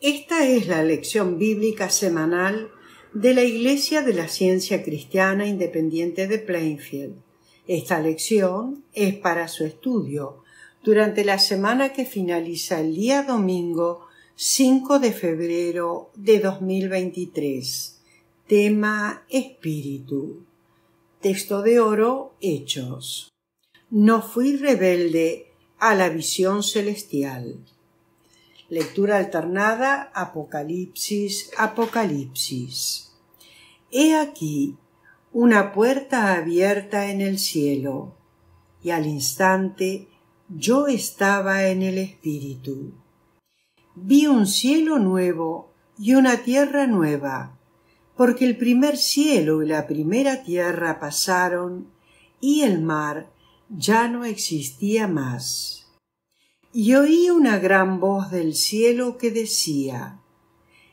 Esta es la lección bíblica semanal de la Iglesia de la Ciencia Cristiana Independiente de Plainfield. Esta lección es para su estudio durante la semana que finaliza el día domingo 5 de febrero de 2023. Tema Espíritu. Texto de oro Hechos. No fui rebelde a la visión celestial. Lectura alternada Apocalipsis, Apocalipsis. He aquí una puerta abierta en el cielo, y al instante yo estaba en el Espíritu. Vi un cielo nuevo y una tierra nueva, porque el primer cielo y la primera tierra pasaron, y el mar ya no existía más. Y oí una gran voz del cielo que decía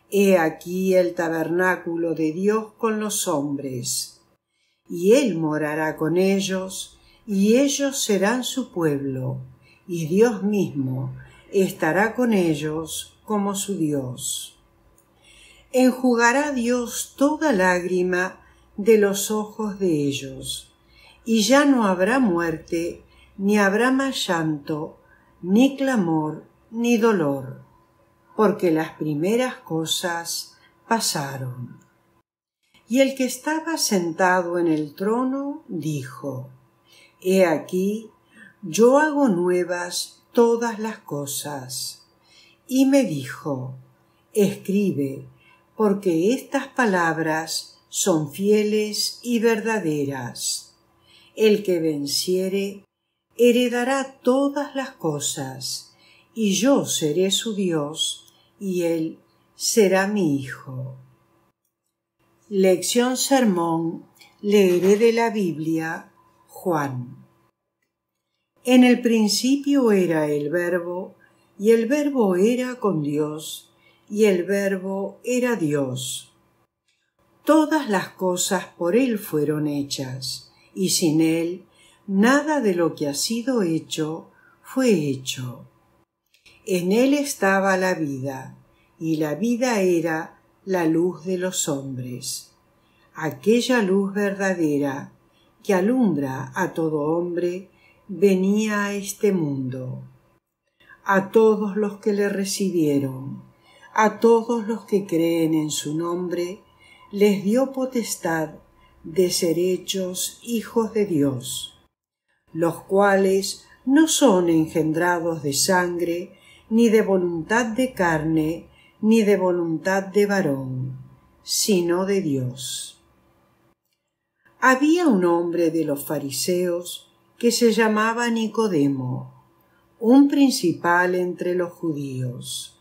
He aquí el tabernáculo de Dios con los hombres, y Él morará con ellos, y ellos serán su pueblo, y Dios mismo estará con ellos como su Dios. Enjugará Dios toda lágrima de los ojos de ellos, y ya no habrá muerte, ni habrá más llanto, ni clamor, ni dolor, porque las primeras cosas pasaron. Y el que estaba sentado en el trono dijo, He aquí, yo hago nuevas todas las cosas. Y me dijo, Escribe, porque estas palabras son fieles y verdaderas. El que venciere heredará todas las cosas, y yo seré su Dios, y él será mi hijo. Lección Sermón leeré de la Biblia Juan. En el principio era el verbo, y el verbo era con Dios, y el verbo era Dios. Todas las cosas por él fueron hechas, y sin él nada de lo que ha sido hecho fue hecho. En él estaba la vida, y la vida era la luz de los hombres, aquella luz verdadera que alumbra a todo hombre, venía a este mundo. A todos los que le recibieron, a todos los que creen en su nombre, les dio potestad de ser hechos hijos de Dios los cuales no son engendrados de sangre, ni de voluntad de carne, ni de voluntad de varón, sino de Dios. Había un hombre de los fariseos que se llamaba Nicodemo, un principal entre los judíos.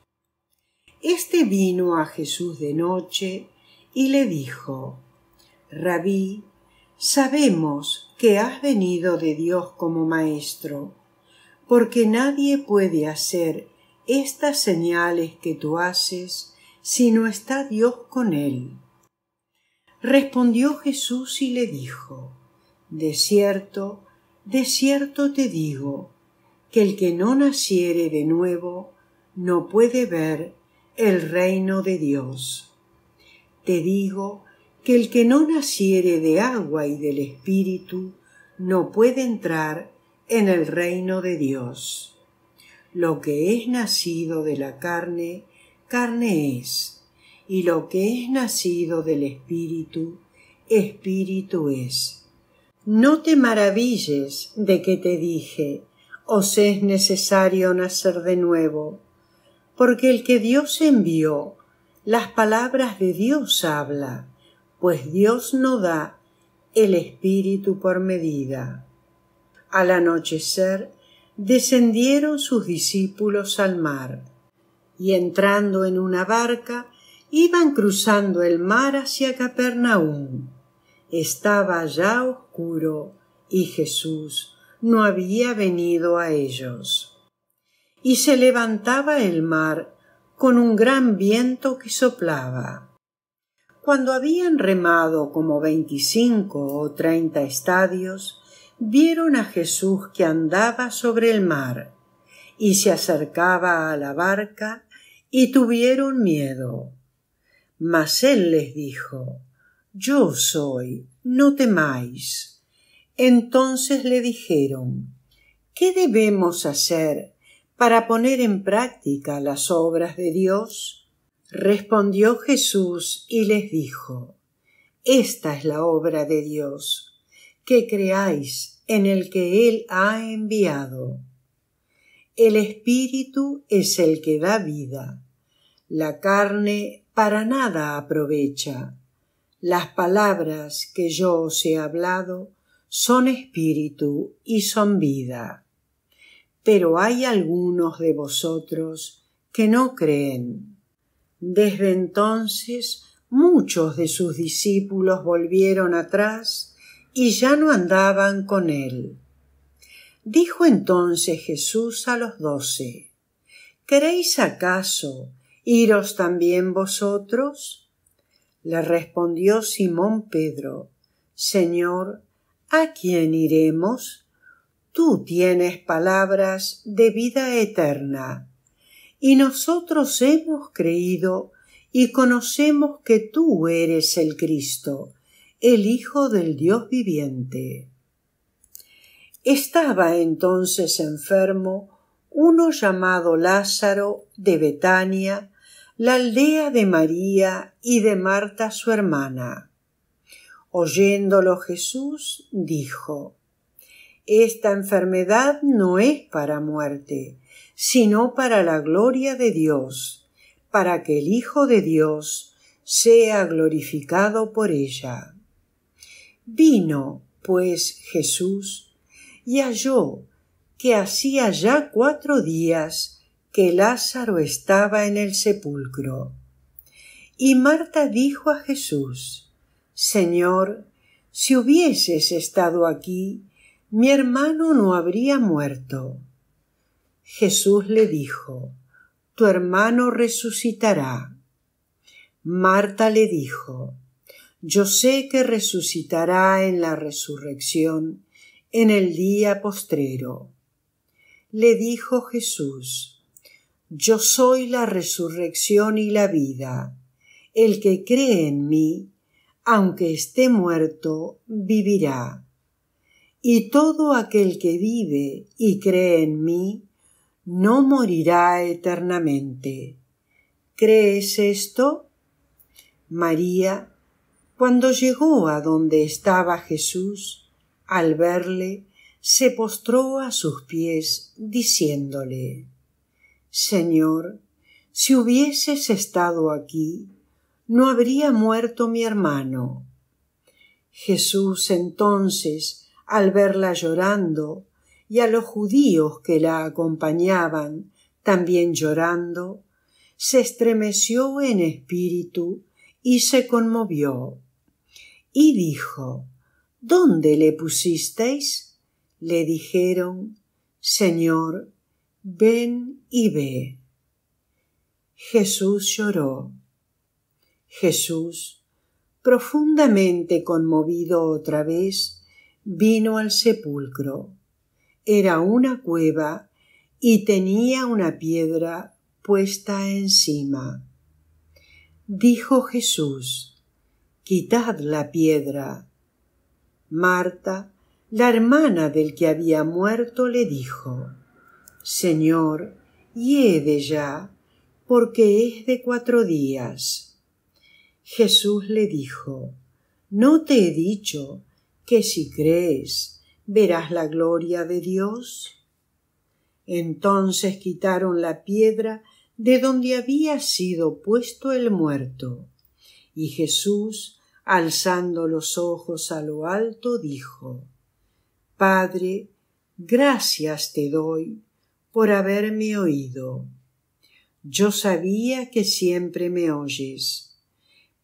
Este vino a Jesús de noche y le dijo Rabí, Sabemos que has venido de Dios como Maestro, porque nadie puede hacer estas señales que tú haces si no está Dios con él. Respondió Jesús y le dijo, De cierto, de cierto te digo, que el que no naciere de nuevo no puede ver el reino de Dios. Te digo que el que no naciere de agua y del Espíritu no puede entrar en el reino de Dios. Lo que es nacido de la carne, carne es, y lo que es nacido del Espíritu, Espíritu es. No te maravilles de que te dije, os es necesario nacer de nuevo, porque el que Dios envió, las palabras de Dios habla pues Dios no da el espíritu por medida. Al anochecer descendieron sus discípulos al mar, y entrando en una barca, iban cruzando el mar hacia Capernaum. Estaba ya oscuro, y Jesús no había venido a ellos. Y se levantaba el mar con un gran viento que soplaba cuando habían remado como veinticinco o treinta estadios, vieron a Jesús que andaba sobre el mar y se acercaba a la barca y tuvieron miedo. Mas él les dijo, Yo soy, no temáis. Entonces le dijeron, ¿Qué debemos hacer para poner en práctica las obras de Dios? Respondió Jesús y les dijo, Esta es la obra de Dios, que creáis en el que Él ha enviado. El Espíritu es el que da vida, la carne para nada aprovecha. Las palabras que yo os he hablado son espíritu y son vida. Pero hay algunos de vosotros que no creen. Desde entonces muchos de sus discípulos volvieron atrás y ya no andaban con él. Dijo entonces Jesús a los doce ¿Queréis acaso iros también vosotros? Le respondió Simón Pedro Señor, ¿a quién iremos? Tú tienes palabras de vida eterna y nosotros hemos creído y conocemos que tú eres el Cristo, el Hijo del Dios viviente. Estaba entonces enfermo uno llamado Lázaro de Betania, la aldea de María y de Marta su hermana. Oyéndolo Jesús dijo Esta enfermedad no es para muerte, sino para la gloria de Dios, para que el Hijo de Dios sea glorificado por ella. Vino, pues, Jesús, y halló que hacía ya cuatro días que Lázaro estaba en el sepulcro. Y Marta dijo a Jesús Señor, si hubieses estado aquí, mi hermano no habría muerto. Jesús le dijo, Tu hermano resucitará. Marta le dijo, Yo sé que resucitará en la resurrección, en el día postrero. Le dijo Jesús, Yo soy la resurrección y la vida. El que cree en mí, aunque esté muerto, vivirá. Y todo aquel que vive y cree en mí, no morirá eternamente. ¿Crees esto? María, cuando llegó a donde estaba Jesús, al verle, se postró a sus pies, diciéndole Señor, si hubieses estado aquí, no habría muerto mi hermano. Jesús entonces, al verla llorando, y a los judíos que la acompañaban, también llorando, se estremeció en espíritu y se conmovió. Y dijo ¿Dónde le pusisteis? Le dijeron Señor, ven y ve. Jesús lloró. Jesús, profundamente conmovido otra vez, vino al sepulcro era una cueva y tenía una piedra puesta encima. Dijo Jesús, Quitad la piedra. Marta, la hermana del que había muerto, le dijo, Señor, hiede ya, porque es de cuatro días. Jesús le dijo, No te he dicho que si crees verás la gloria de Dios. Entonces quitaron la piedra de donde había sido puesto el muerto. Y Jesús, alzando los ojos a lo alto, dijo Padre, gracias te doy por haberme oído. Yo sabía que siempre me oyes,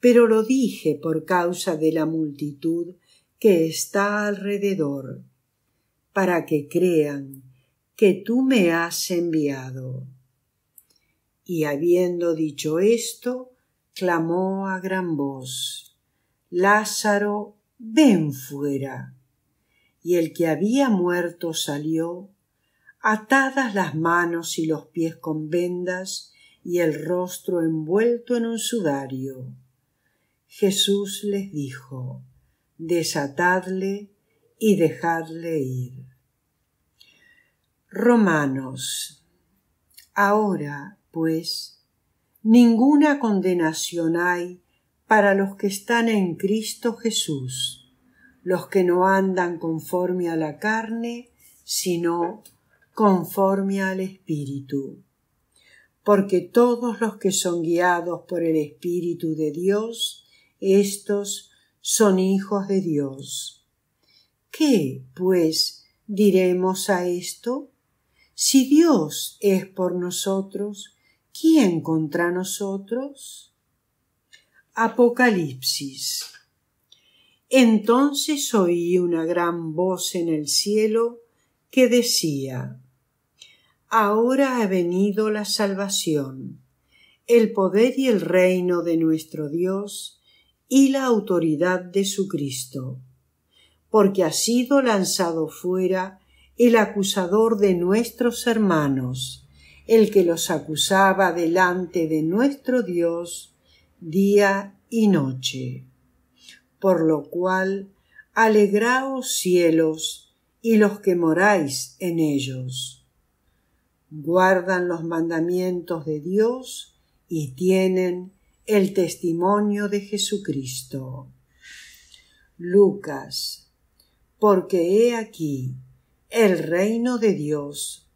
pero lo dije por causa de la multitud que está alrededor para que crean que tú me has enviado. Y habiendo dicho esto, clamó a gran voz Lázaro, ven fuera. Y el que había muerto salió, atadas las manos y los pies con vendas y el rostro envuelto en un sudario. Jesús les dijo Desatadle y dejarle ir. Romanos. Ahora, pues, ninguna condenación hay para los que están en Cristo Jesús, los que no andan conforme a la carne, sino conforme al Espíritu. Porque todos los que son guiados por el Espíritu de Dios, estos son hijos de Dios. ¿Qué, pues, diremos a esto? Si Dios es por nosotros, ¿quién contra nosotros? Apocalipsis. Entonces oí una gran voz en el cielo que decía Ahora ha venido la salvación, el poder y el reino de nuestro Dios y la autoridad de su Cristo porque ha sido lanzado fuera el acusador de nuestros hermanos, el que los acusaba delante de nuestro Dios día y noche. Por lo cual, alegraos cielos y los que moráis en ellos. Guardan los mandamientos de Dios y tienen el testimonio de Jesucristo. Lucas porque he aquí el reino de Dios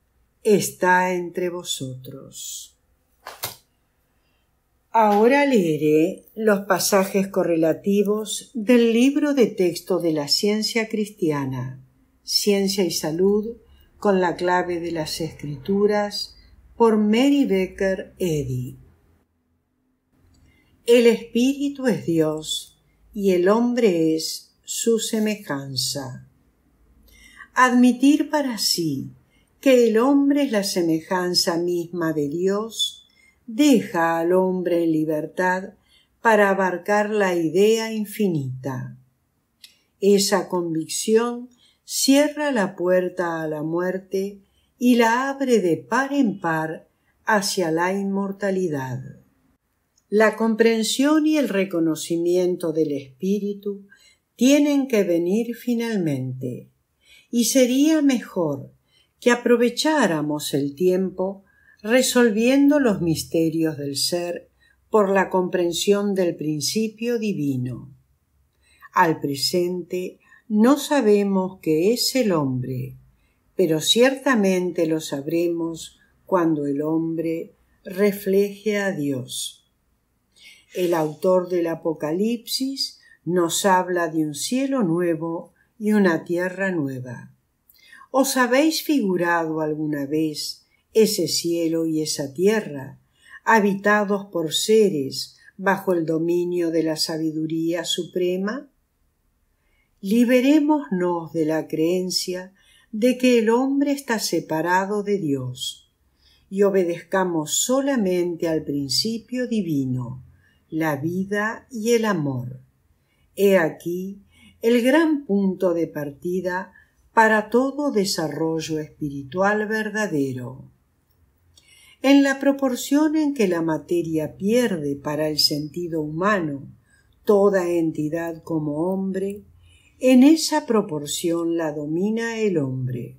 está entre vosotros. Ahora leeré los pasajes correlativos del libro de texto de la ciencia cristiana, Ciencia y Salud, con la clave de las escrituras, por Mary Becker Eddy. El Espíritu es Dios y el hombre es su semejanza. Admitir para sí que el hombre es la semejanza misma de Dios deja al hombre en libertad para abarcar la idea infinita. Esa convicción cierra la puerta a la muerte y la abre de par en par hacia la inmortalidad. La comprensión y el reconocimiento del espíritu tienen que venir finalmente, y sería mejor que aprovecháramos el tiempo resolviendo los misterios del ser por la comprensión del principio divino. Al presente no sabemos qué es el hombre, pero ciertamente lo sabremos cuando el hombre refleje a Dios. El autor del Apocalipsis nos habla de un cielo nuevo y una tierra nueva. ¿Os habéis figurado alguna vez ese cielo y esa tierra, habitados por seres bajo el dominio de la sabiduría suprema? Liberémonos de la creencia de que el hombre está separado de Dios y obedezcamos solamente al principio divino, la vida y el amor. He aquí el gran punto de partida para todo desarrollo espiritual verdadero. En la proporción en que la materia pierde para el sentido humano toda entidad como hombre, en esa proporción la domina el hombre.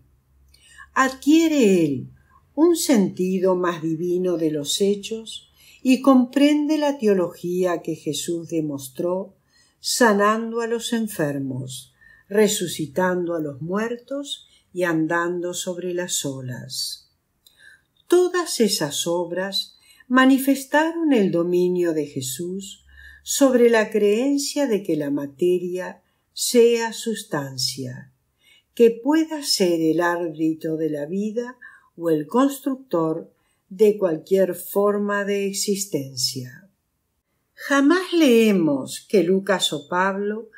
Adquiere él un sentido más divino de los hechos y comprende la teología que Jesús demostró sanando a los enfermos, resucitando a los muertos y andando sobre las olas. Todas esas obras manifestaron el dominio de Jesús sobre la creencia de que la materia sea sustancia, que pueda ser el árbitro de la vida o el constructor de cualquier forma de existencia. Jamás leemos que Lucas o Pablo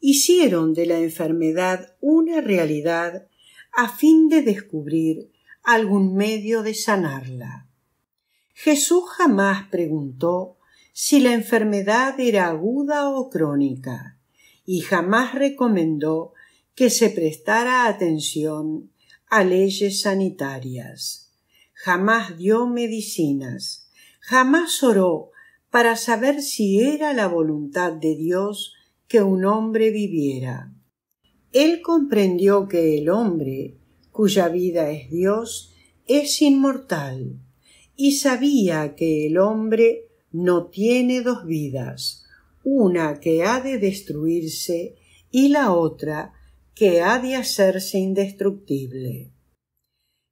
hicieron de la enfermedad una realidad a fin de descubrir algún medio de sanarla. Jesús jamás preguntó si la enfermedad era aguda o crónica, y jamás recomendó que se prestara atención a leyes sanitarias. Jamás dio medicinas, jamás oró para saber si era la voluntad de Dios que un hombre viviera. Él comprendió que el hombre, cuya vida es Dios, es inmortal, y sabía que el hombre no tiene dos vidas, una que ha de destruirse y la otra que ha de hacerse indestructible.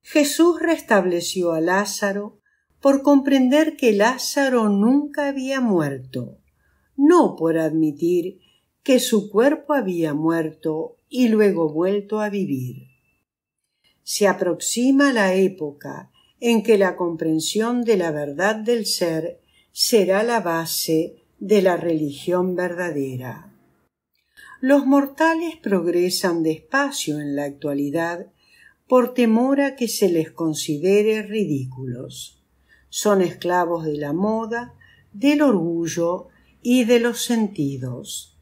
Jesús restableció a Lázaro por comprender que Lázaro nunca había muerto, no por admitir que su cuerpo había muerto y luego vuelto a vivir. Se aproxima la época en que la comprensión de la verdad del ser será la base de la religión verdadera. Los mortales progresan despacio en la actualidad por temor a que se les considere ridículos. Son esclavos de la moda, del orgullo y de los sentidos.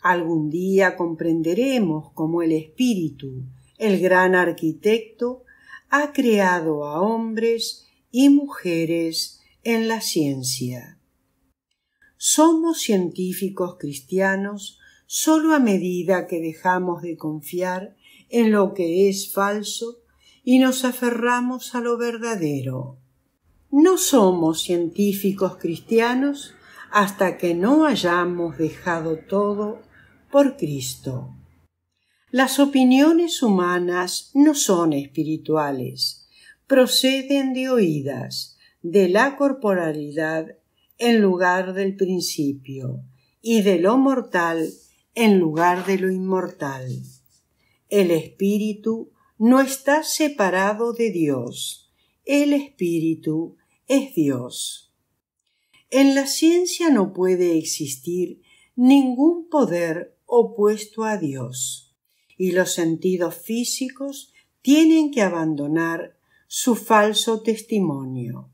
Algún día comprenderemos cómo el espíritu, el gran arquitecto, ha creado a hombres y mujeres en la ciencia. Somos científicos cristianos sólo a medida que dejamos de confiar en lo que es falso y nos aferramos a lo verdadero. No somos científicos cristianos hasta que no hayamos dejado todo por Cristo. Las opiniones humanas no son espirituales, proceden de oídas, de la corporalidad en lugar del principio, y de lo mortal en lugar de lo inmortal. El espíritu no está separado de Dios. El espíritu es Dios. En la ciencia no puede existir ningún poder opuesto a Dios, y los sentidos físicos tienen que abandonar su falso testimonio.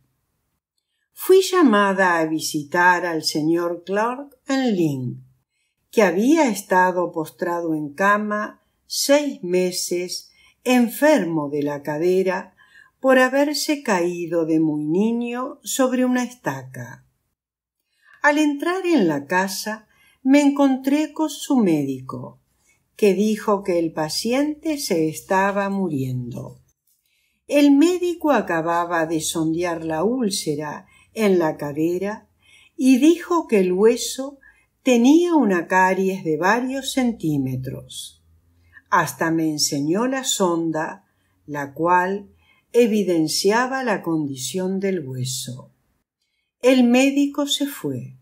Fui llamada a visitar al señor Clark en Lynn, que había estado postrado en cama seis meses, enfermo de la cadera por haberse caído de muy niño sobre una estaca. Al entrar en la casa me encontré con su médico, que dijo que el paciente se estaba muriendo. El médico acababa de sondear la úlcera en la cadera y dijo que el hueso tenía una caries de varios centímetros. Hasta me enseñó la sonda, la cual evidenciaba la condición del hueso. El médico se fue.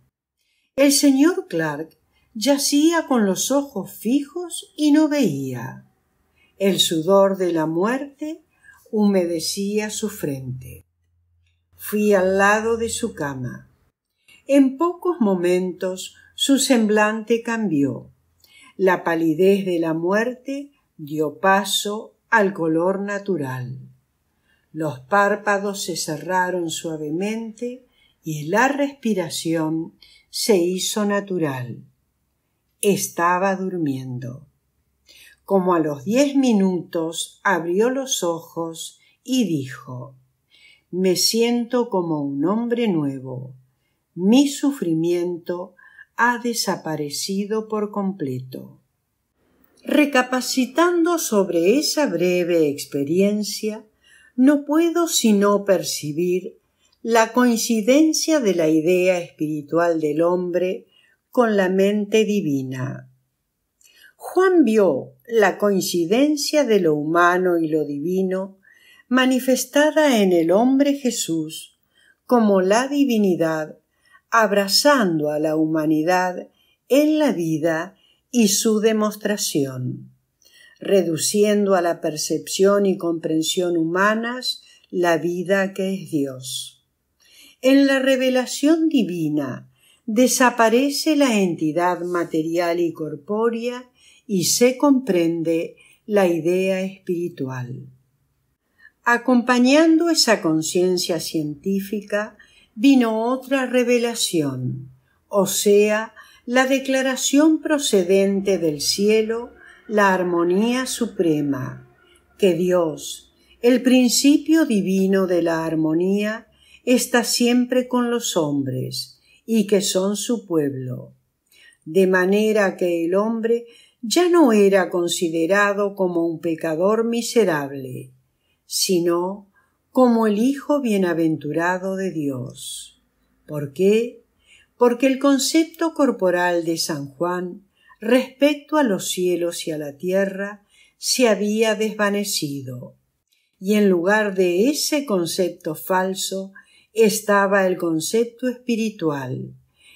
El señor Clark yacía con los ojos fijos y no veía. El sudor de la muerte humedecía su frente. Fui al lado de su cama. En pocos momentos su semblante cambió. La palidez de la muerte dio paso al color natural. Los párpados se cerraron suavemente y la respiración se hizo natural. Estaba durmiendo. Como a los diez minutos abrió los ojos y dijo Me siento como un hombre nuevo. Mi sufrimiento ha desaparecido por completo. Recapacitando sobre esa breve experiencia, no puedo sino percibir la coincidencia de la idea espiritual del hombre con la mente divina. Juan vio la coincidencia de lo humano y lo divino manifestada en el hombre Jesús como la divinidad abrazando a la humanidad en la vida y su demostración reduciendo a la percepción y comprensión humanas la vida que es Dios. En la revelación divina desaparece la entidad material y corpórea y se comprende la idea espiritual. Acompañando esa conciencia científica vino otra revelación, o sea, la declaración procedente del cielo la armonía suprema, que Dios, el principio divino de la armonía, está siempre con los hombres y que son su pueblo, de manera que el hombre ya no era considerado como un pecador miserable, sino como el Hijo bienaventurado de Dios. ¿Por qué? Porque el concepto corporal de San Juan respecto a los cielos y a la tierra se había desvanecido, y en lugar de ese concepto falso estaba el concepto espiritual,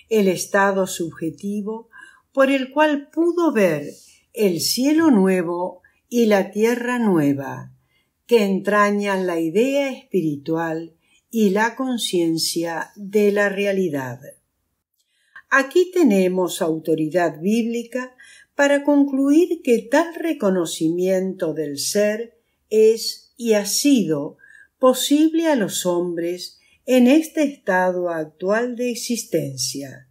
el estado subjetivo por el cual pudo ver el cielo nuevo y la tierra nueva, que entrañan la idea espiritual y la conciencia de la realidad. Aquí tenemos autoridad bíblica para concluir que tal reconocimiento del ser es y ha sido posible a los hombres en este estado actual de existencia,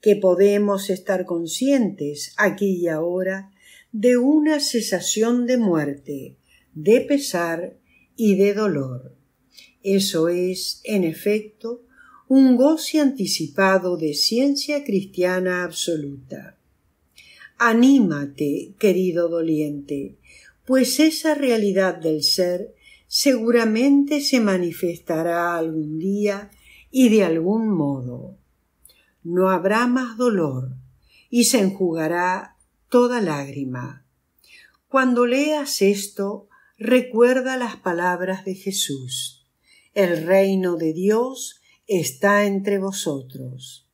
que podemos estar conscientes aquí y ahora de una cesación de muerte, de pesar y de dolor. Eso es, en efecto, un goce anticipado de ciencia cristiana absoluta. Anímate, querido doliente, pues esa realidad del ser seguramente se manifestará algún día y de algún modo. No habrá más dolor y se enjugará toda lágrima. Cuando leas esto, recuerda las palabras de Jesús. El reino de Dios está entre vosotros.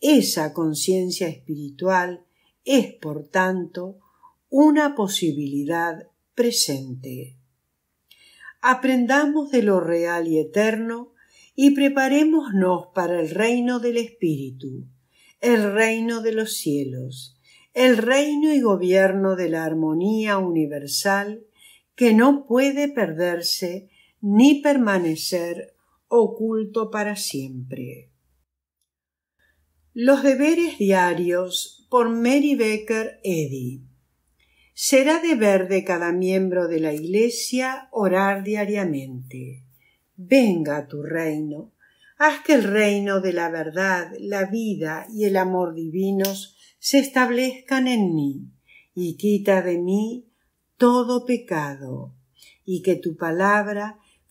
Esa conciencia espiritual es, por tanto, una posibilidad presente. Aprendamos de lo real y eterno y preparémonos para el reino del Espíritu, el reino de los cielos, el reino y gobierno de la armonía universal que no puede perderse ni permanecer oculto para siempre. Los deberes diarios por Mary Becker Eddy. Será deber de cada miembro de la Iglesia orar diariamente. Venga a tu reino. Haz que el reino de la verdad, la vida y el amor divinos se establezcan en mí, y quita de mí todo pecado, y que tu palabra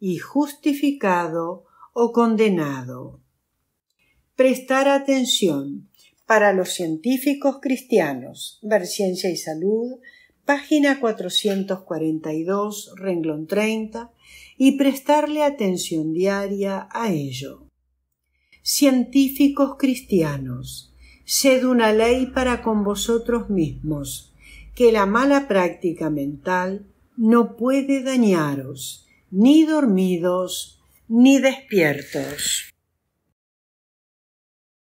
y justificado o condenado. Prestar atención para los científicos cristianos, Ver Ciencia y Salud, página 442, renglón 30, y prestarle atención diaria a ello. Científicos cristianos, sed una ley para con vosotros mismos, que la mala práctica mental no puede dañaros, ni dormidos, ni despiertos.